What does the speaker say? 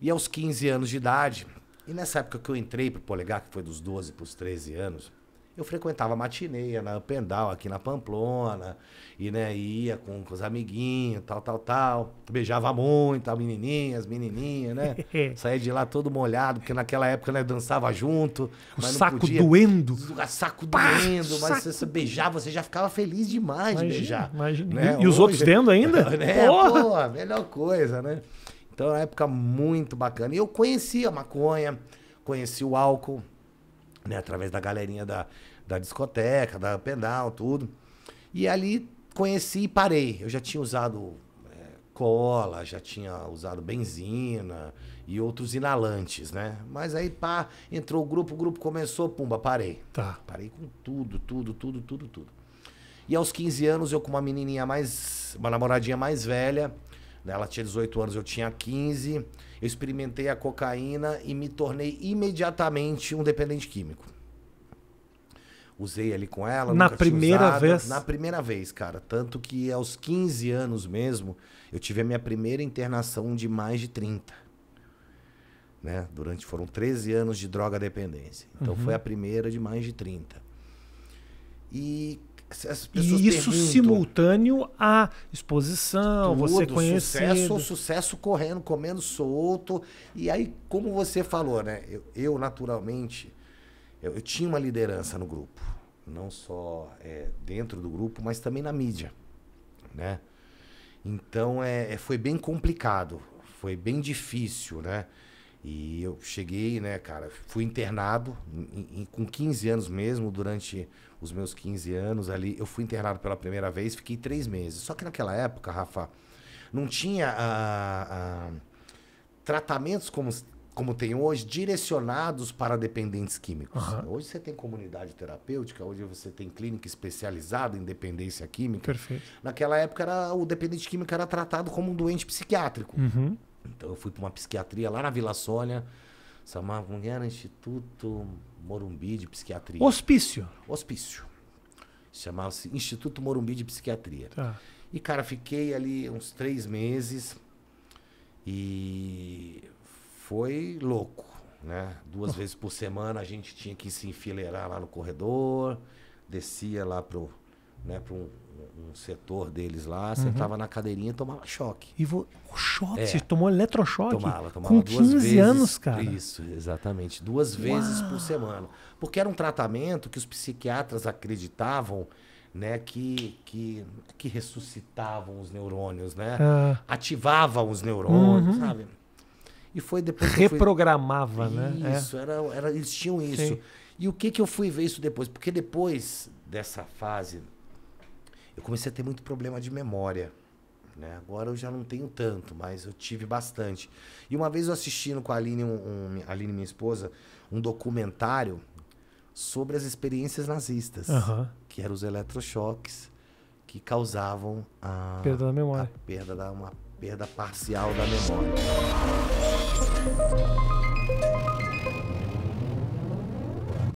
E aos 15 anos de idade, e nessa época que eu entrei pro Polegar, que foi dos 12 pros 13 anos, eu frequentava a matineia na Pendal, aqui na Pamplona, e né, ia com, com os amiguinhos, tal, tal, tal. Beijava muito as menininhas, né? Saía de lá todo molhado, porque naquela época né, dançava junto. O saco podia... doendo. Saco Pá, doendo, mas saco... Você, beijava, você já ficava feliz demais imagina, de beijar. Imagina. Né? E, os outros tendo ainda? Né? Porra. Pô, melhor coisa, né? Então, era uma época muito bacana. E eu conhecia a maconha, conheci o álcool, né? Através da galerinha da, da discoteca, da pedal, tudo. E ali conheci e parei. Eu já tinha usado é, cola, já tinha usado benzina e outros inalantes, né? Mas aí, pá, entrou o grupo, o grupo começou, pumba, parei. Tá. Parei com tudo, tudo, tudo, tudo, tudo. E aos 15 anos, eu com uma menininha mais... Uma namoradinha mais velha né? Ela tinha 18 anos, eu tinha 15. Eu experimentei a cocaína e me tornei imediatamente um dependente químico. Usei ali com ela. Na primeira usado, vez? Na primeira vez, cara. Tanto que aos 15 anos mesmo, eu tive a minha primeira internação de mais de 30. Né? Durante foram 13 anos de droga dependência. Então uhum. foi a primeira de mais de 30. E e isso perguntam. simultâneo à exposição, Tudo, você conhecer. Sucesso, sucesso correndo, comendo solto. E aí, como você falou, né? Eu, eu naturalmente, eu, eu, tinha uma liderança no grupo. Não só é, dentro do grupo, mas também na mídia, né? Então, é, é foi bem complicado. Foi bem difícil, né? E eu cheguei, né, cara, fui internado em, em, com 15 anos mesmo, durante os meus 15 anos ali. Eu fui internado pela primeira vez, fiquei três meses. Só que naquela época, Rafa, não tinha ah, ah, tratamentos como, como tem hoje, direcionados para dependentes químicos. Uhum. Hoje você tem comunidade terapêutica, hoje você tem clínica especializada em dependência química. Perfeito. Naquela época, era, o dependente químico era tratado como um doente psiquiátrico. Uhum. Então eu fui para uma psiquiatria lá na Vila Sônia. Chamava, como era? Instituto Morumbi de Psiquiatria. Hospício. Hospício. Chamava-se Instituto Morumbi de Psiquiatria. Tá. E, cara, fiquei ali uns três meses e foi louco, né? Duas oh. vezes por semana a gente tinha que se enfileirar lá no corredor, descia lá pro, né, para um, um, setor deles lá, uhum. sentava na cadeirinha e tomava choque. E vo... choque? É. Você tomou eletrochoque? Tomava, tomava Com duas 15 vezes. anos, cara. Isso, exatamente. Duas Uau. vezes por semana. Porque era um tratamento que os psiquiatras acreditavam né, que, que, que ressuscitavam os neurônios, né? Ah. Ativavam os neurônios, uhum. sabe? E foi depois. Reprogramava, fui... né? É. Isso, é. era, era, eles tinham isso. Sim. E o que, que eu fui ver isso depois? Porque depois dessa fase eu comecei a ter muito problema de memória. Né? Agora eu já não tenho tanto, mas eu tive bastante. E uma vez eu assistindo com a Aline, um, um, Aline minha esposa, um documentário sobre as experiências nazistas, uhum. que eram os eletrochoques que causavam a perda da memória, a perda da, uma perda parcial da memória.